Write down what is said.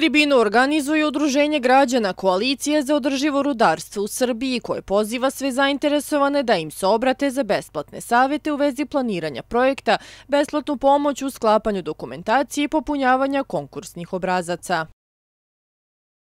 Tribinu organizuje Udruženje građana Koalicije za održivo rudarstvo u Srbiji koje poziva sve zainteresovane da im se obrate za besplatne savete u vezi planiranja projekta, besplatnu pomoć u sklapanju dokumentacije i popunjavanja konkursnih obrazaca.